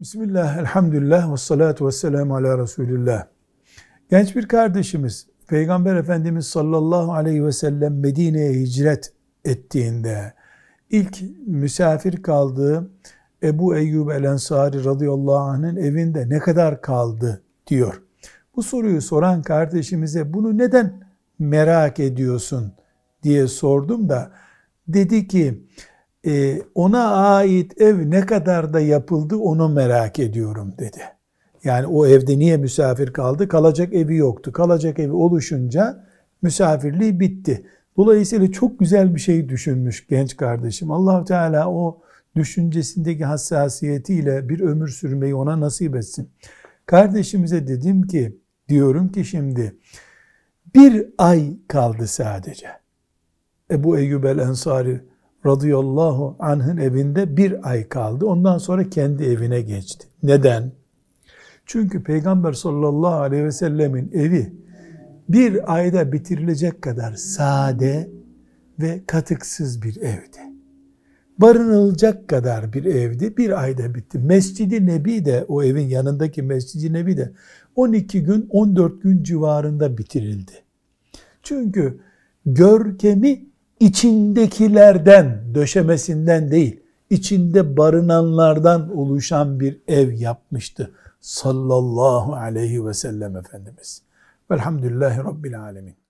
Bismillah, elhamdülillah ve salatu ve selamu ala Resulillah. Genç bir kardeşimiz, Peygamber Efendimiz sallallahu aleyhi ve sellem Medine'ye hicret ettiğinde, ilk misafir kaldığı Ebu Eyyub el Ensari radıyallahu anh'ın evinde ne kadar kaldı diyor. Bu soruyu soran kardeşimize bunu neden merak ediyorsun diye sordum da, dedi ki, ee, ona ait ev ne kadar da yapıldı onu merak ediyorum dedi. Yani o evde niye misafir kaldı? Kalacak evi yoktu. Kalacak evi oluşunca misafirliği bitti. Dolayısıyla çok güzel bir şey düşünmüş genç kardeşim. allah Teala o düşüncesindeki hassasiyetiyle bir ömür sürmeyi ona nasip etsin. Kardeşimize dedim ki, diyorum ki şimdi, bir ay kaldı sadece. Ebu Eyyub el-Ensari radıyallahu anh'ın evinde bir ay kaldı. Ondan sonra kendi evine geçti. Neden? Çünkü Peygamber sallallahu aleyhi ve sellemin evi bir ayda bitirilecek kadar sade ve katıksız bir evdi. Barınılacak kadar bir evdi. Bir ayda bitti. Mescidi Nebi de o evin yanındaki Mescidi Nebi de 12 gün 14 gün civarında bitirildi. Çünkü görkemi içindekilerden, döşemesinden değil, içinde barınanlardan oluşan bir ev yapmıştı. Sallallahu aleyhi ve sellem Efendimiz. Velhamdülillahi Rabbil Alemin.